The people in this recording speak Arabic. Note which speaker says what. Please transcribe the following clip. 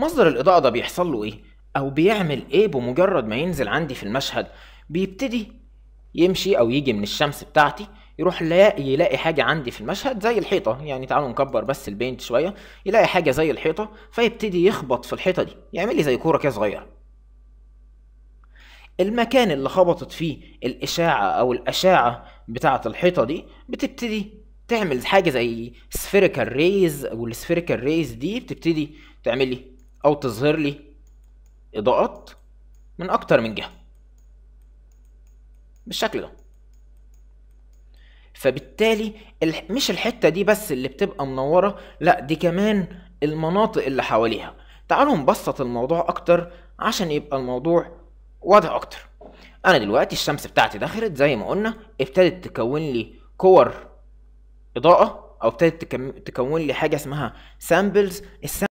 Speaker 1: مصدر الاضاءه ده بيحصل له ايه او بيعمل ايه بمجرد ما ينزل عندي في المشهد بيبتدي يمشي او يجي من الشمس بتاعتي يروح يلاقي يلاقي حاجه عندي في المشهد زي الحيطه يعني تعالوا نكبر بس البينت شويه يلاقي حاجه زي الحيطه فيبتدي يخبط في الحيطه دي يعمل لي زي كوره كده صغيره المكان اللي خبطت فيه الاشاعه او الاشعه بتاعه الحيطه دي بتبتدي تعمل حاجه زي سفيريكال ريز والسفيريكال ريز دي بتبتدي تعمل لي او تظهر لي اضاءات من اكتر من جهه بالشكل ده فبالتالي مش الحته دي بس اللي بتبقى منوره لا دي كمان المناطق اللي حواليها تعالوا نبسط الموضوع اكتر عشان يبقى الموضوع واضح اكتر انا دلوقتي الشمس بتاعتي دخلت زي ما قلنا ابتدت تكون لي كور اضاءه او ابتدت تكون لي حاجه اسمها سامبلز